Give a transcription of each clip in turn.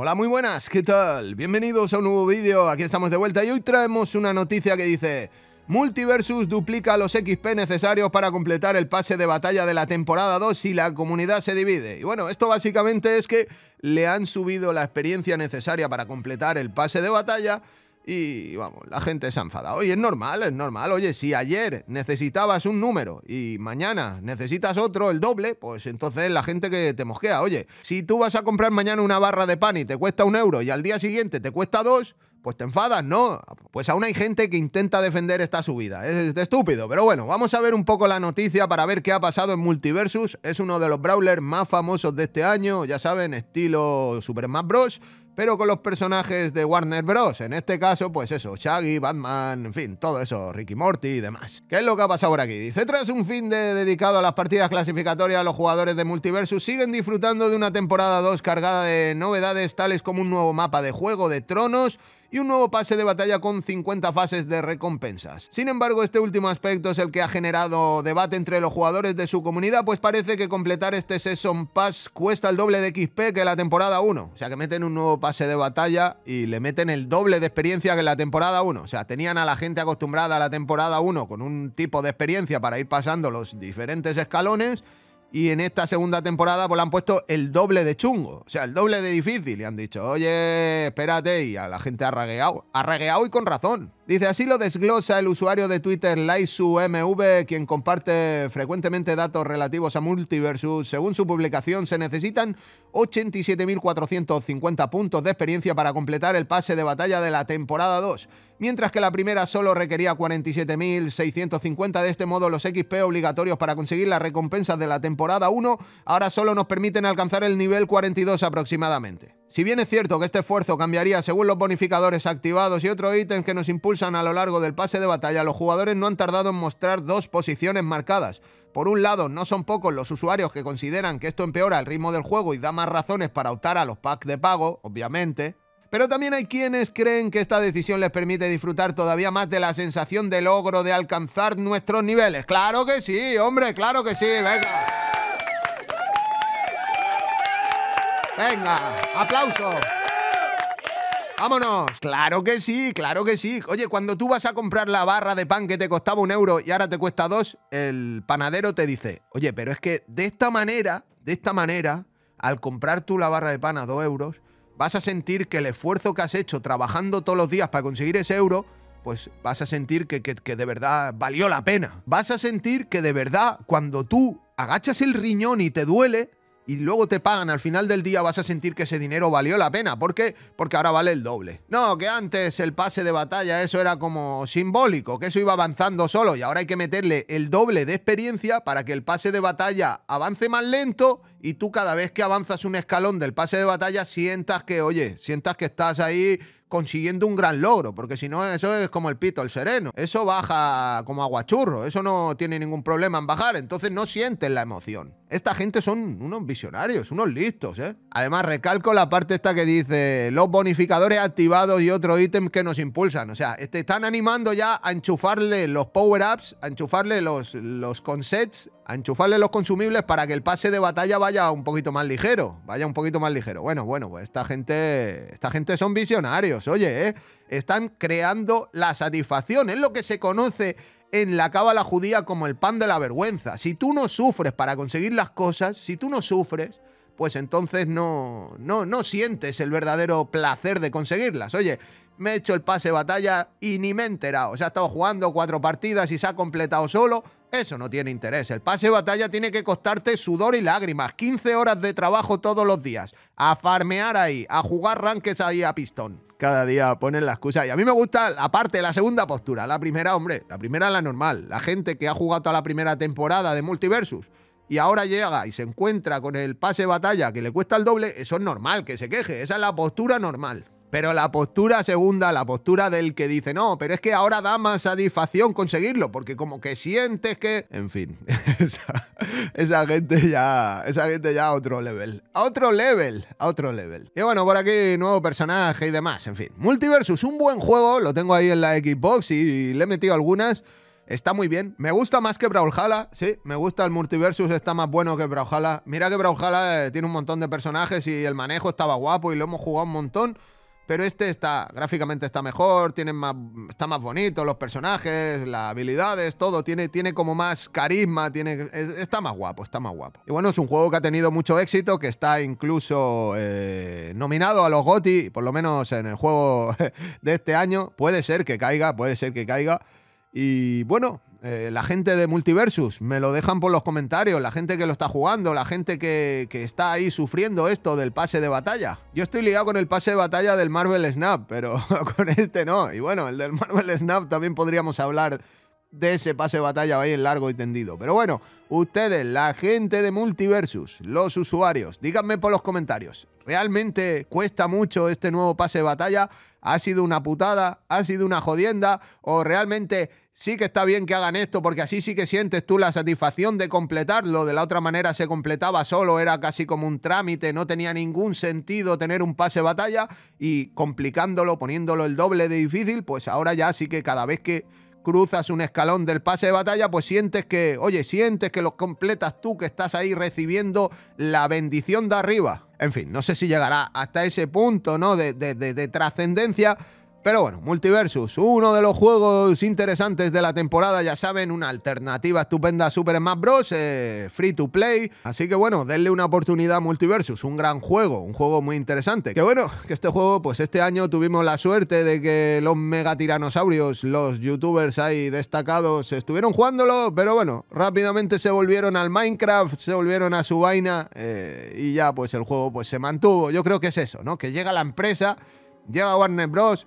Hola, muy buenas, ¿qué tal? Bienvenidos a un nuevo vídeo, aquí estamos de vuelta y hoy traemos una noticia que dice Multiversus duplica los XP necesarios para completar el pase de batalla de la temporada 2 si la comunidad se divide. Y bueno, esto básicamente es que le han subido la experiencia necesaria para completar el pase de batalla y vamos, la gente se ha enfadado. Oye, es normal, es normal. Oye, si ayer necesitabas un número y mañana necesitas otro, el doble, pues entonces la gente que te mosquea. Oye, si tú vas a comprar mañana una barra de pan y te cuesta un euro y al día siguiente te cuesta dos, pues te enfadas, ¿no? Pues aún hay gente que intenta defender esta subida. Es estúpido, pero bueno, vamos a ver un poco la noticia para ver qué ha pasado en Multiversus. Es uno de los brawlers más famosos de este año, ya saben, estilo Super Smash Bros pero con los personajes de Warner Bros. En este caso, pues eso, Shaggy, Batman, en fin, todo eso, Ricky Morty y demás. ¿Qué es lo que ha pasado por aquí? Dice, tras un fin de dedicado a las partidas clasificatorias, los jugadores de Multiversus siguen disfrutando de una temporada 2 cargada de novedades tales como un nuevo mapa de juego de tronos, y un nuevo pase de batalla con 50 fases de recompensas. Sin embargo, este último aspecto es el que ha generado debate entre los jugadores de su comunidad, pues parece que completar este Season Pass cuesta el doble de XP que la temporada 1. O sea, que meten un nuevo pase de batalla y le meten el doble de experiencia que la temporada 1. O sea, tenían a la gente acostumbrada a la temporada 1 con un tipo de experiencia para ir pasando los diferentes escalones y en esta segunda temporada pues le han puesto el doble de chungo, o sea, el doble de difícil y han dicho, oye, espérate y a la gente ha ragueado, ha ragueado y con razón. Dice, así lo desglosa el usuario de Twitter LaisuMV, quien comparte frecuentemente datos relativos a Multiversus. Según su publicación, se necesitan 87.450 puntos de experiencia para completar el pase de batalla de la temporada 2, mientras que la primera solo requería 47.650. De este modo, los XP obligatorios para conseguir las recompensas de la temporada 1 ahora solo nos permiten alcanzar el nivel 42 aproximadamente. Si bien es cierto que este esfuerzo cambiaría según los bonificadores activados y otros ítems que nos impulsan a lo largo del pase de batalla, los jugadores no han tardado en mostrar dos posiciones marcadas. Por un lado, no son pocos los usuarios que consideran que esto empeora el ritmo del juego y da más razones para optar a los packs de pago, obviamente. Pero también hay quienes creen que esta decisión les permite disfrutar todavía más de la sensación de logro de alcanzar nuestros niveles. ¡Claro que sí, hombre! ¡Claro que sí! ¡Venga! Venga, aplauso. Vámonos, claro que sí, claro que sí. Oye, cuando tú vas a comprar la barra de pan que te costaba un euro y ahora te cuesta dos, el panadero te dice, oye, pero es que de esta manera, de esta manera, al comprar tú la barra de pan a dos euros, vas a sentir que el esfuerzo que has hecho trabajando todos los días para conseguir ese euro, pues vas a sentir que, que, que de verdad valió la pena. Vas a sentir que de verdad cuando tú agachas el riñón y te duele, y luego te pagan, al final del día vas a sentir que ese dinero valió la pena. ¿Por qué? Porque ahora vale el doble. No, que antes el pase de batalla, eso era como simbólico, que eso iba avanzando solo y ahora hay que meterle el doble de experiencia para que el pase de batalla avance más lento y tú cada vez que avanzas un escalón del pase de batalla sientas que, oye, sientas que estás ahí consiguiendo un gran logro, porque si no, eso es como el pito, el sereno. Eso baja como aguachurro, eso no tiene ningún problema en bajar, entonces no sienten la emoción. Esta gente son unos visionarios, unos listos, ¿eh? Además, recalco la parte esta que dice los bonificadores activados y otro ítem que nos impulsan. O sea, te están animando ya a enchufarle los power-ups, a enchufarle los, los consets a enchufarle los consumibles para que el pase de batalla vaya un poquito más ligero, vaya un poquito más ligero. Bueno, bueno, pues esta gente, esta gente son visionarios, oye, ¿eh? están creando la satisfacción, es lo que se conoce en la cábala judía como el pan de la vergüenza. Si tú no sufres para conseguir las cosas, si tú no sufres, pues entonces no, no, no sientes el verdadero placer de conseguirlas. Oye, me he hecho el pase de batalla y ni me he enterado. Se ha estado jugando cuatro partidas y se ha completado solo. Eso no tiene interés. El pase de batalla tiene que costarte sudor y lágrimas, 15 horas de trabajo todos los días, a farmear ahí, a jugar ranques ahí a pistón. Cada día ponen la excusa. Y a mí me gusta, aparte, la segunda postura. La primera, hombre, la primera es la normal. La gente que ha jugado a la primera temporada de Multiversus y ahora llega y se encuentra con el pase de batalla que le cuesta el doble, eso es normal que se queje. Esa es la postura normal. Pero la postura segunda, la postura del que dice, no, pero es que ahora da más satisfacción conseguirlo, porque como que sientes que... En fin, esa, gente ya... Esa gente ya a otro level. A otro level, a otro level. Y bueno, por aquí nuevo personaje y demás, en fin. Multiversus, un buen juego, lo tengo ahí en la Xbox y le he metido algunas. Está muy bien. Me gusta más que Brawlhalla, sí. Me gusta el Multiversus, está más bueno que Brawlhalla. Mira que Brawlhalla eh, tiene un montón de personajes y el manejo estaba guapo y lo hemos jugado un montón. Pero este está, gráficamente está mejor, tiene más, está más bonito los personajes, las habilidades, todo. Tiene, tiene como más carisma, tiene, está más guapo, está más guapo. Y bueno, es un juego que ha tenido mucho éxito, que está incluso eh, nominado a los GOTI, por lo menos en el juego de este año. Puede ser que caiga, puede ser que caiga. Y bueno, eh, la gente de Multiversus, me lo dejan por los comentarios, la gente que lo está jugando, la gente que, está ahí sufriendo esto del pase de batalla. Yo estoy ligado con el pase de batalla del Marvel Snap, pero con este no. Y bueno, el del Marvel Snap también podríamos hablar de ese pase de batalla ahí en largo y tendido. Pero bueno, ustedes, la gente de Multiversus, los usuarios, díganme por los comentarios, ¿realmente cuesta mucho este nuevo pase de batalla? ¿Ha sido una putada? ¿Ha sido una jodienda? ¿O realmente sí que está bien que hagan esto porque así sí que sientes tú la satisfacción de completarlo. De la otra manera se completaba solo, era casi como un trámite, no tenía ningún sentido tener un pase batalla y complicándolo, poniéndolo el doble de difícil, pues ahora ya sí que cada vez que cruzas un escalón del pase de batalla, pues sientes que, oye, sientes que lo completas tú, que estás ahí recibiendo la bendición de arriba. En fin, no sé si llegará hasta ese punto, ¿no? de, de, de trascendencia, pero bueno, Multiversus, uno de los juegos interesantes de la temporada, ya saben, una alternativa estupenda a Super Smash Bros. Eh, free to play. Así que bueno, denle una oportunidad a Multiversus, un gran juego, un juego muy interesante. Que bueno, que este juego, pues este año tuvimos la suerte de que los megatiranosaurios, los youtubers ahí destacados, estuvieron jugándolo, pero bueno, rápidamente se volvieron al Minecraft, se volvieron a su vaina eh, y ya pues el juego pues se mantuvo. Yo creo que es eso, ¿no? Que llega la empresa, llega Warner Bros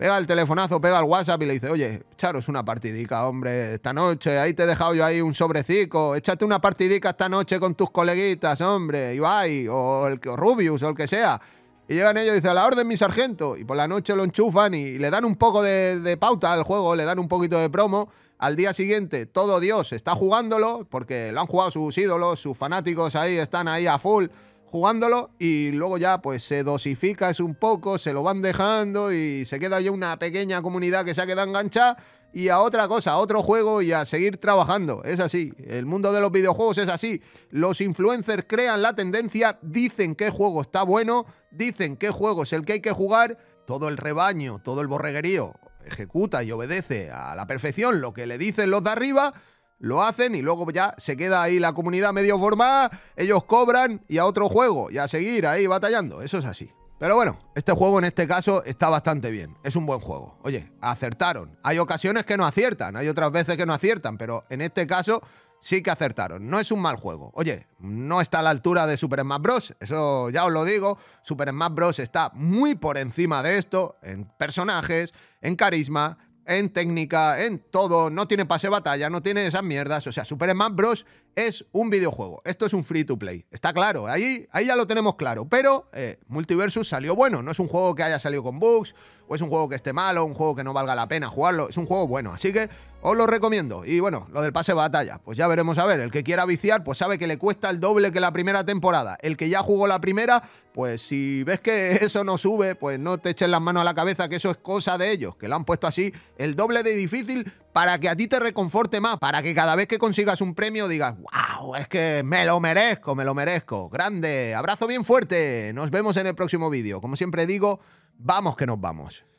pega el telefonazo, pega el WhatsApp y le dice, oye, echaros una partidica, hombre, esta noche, ahí te he dejado yo ahí un sobrecico, échate una partidica esta noche con tus coleguitas, hombre, Ibai, o, el, o Rubius, o el que sea. Y llegan ellos y dicen, a la orden, mi sargento. Y por la noche lo enchufan y, le dan un poco de, de pauta al juego, le dan un poquito de promo. Al día siguiente, todo Dios está jugándolo, porque lo han jugado sus ídolos, sus fanáticos ahí están ahí a full jugándolo y luego ya pues se dosifica es un poco, se lo van dejando y se queda ya una pequeña comunidad que se ha quedado enganchada y a otra cosa, a otro juego y a seguir trabajando. Es así, el mundo de los videojuegos es así. Los influencers crean la tendencia, dicen qué juego está bueno, dicen qué juego es el que hay que jugar, todo el rebaño, todo el borreguerío ejecuta y obedece a la perfección lo que le dicen los de arriba lo hacen y luego ya se queda ahí la comunidad medio formada, ellos cobran y a otro juego y a seguir ahí batallando. Eso es así. Pero bueno, este juego en este caso está bastante bien. Es un buen juego. Oye, acertaron. Hay ocasiones que no aciertan, hay otras veces que no aciertan, pero en este caso sí que acertaron. No es un mal juego. Oye, no está a la altura de Super Smash Bros. Eso ya os lo digo. Super Smash Bros. está muy por encima de esto en personajes, en carisma, en técnica, en todo. No tiene pase batalla, no tiene esas mierdas. O sea, Superman Bros es un videojuego. Esto es un free to play. Está claro, ahí, ahí ya lo tenemos claro. Pero eh, Multiversus salió bueno. No es un juego que haya salido con bugs, o es un juego que esté malo, un juego que no valga la pena jugarlo. Es un juego bueno. Así que os lo recomiendo. Y bueno, lo del pase batalla. Pues ya veremos a ver. El que quiera viciar, pues sabe que le cuesta el doble que la primera temporada. El que ya jugó la primera, pues si ves que eso no sube, pues no te eches las manos a la cabeza, que eso es cosa de ellos, que lo han puesto así el doble de difícil para que a ti te reconforte más, para que cada vez que consigas un premio digas, wow, es que me lo merezco, me lo merezco. Grande, abrazo bien fuerte, nos vemos en el próximo vídeo. Como siempre digo, vamos que nos vamos.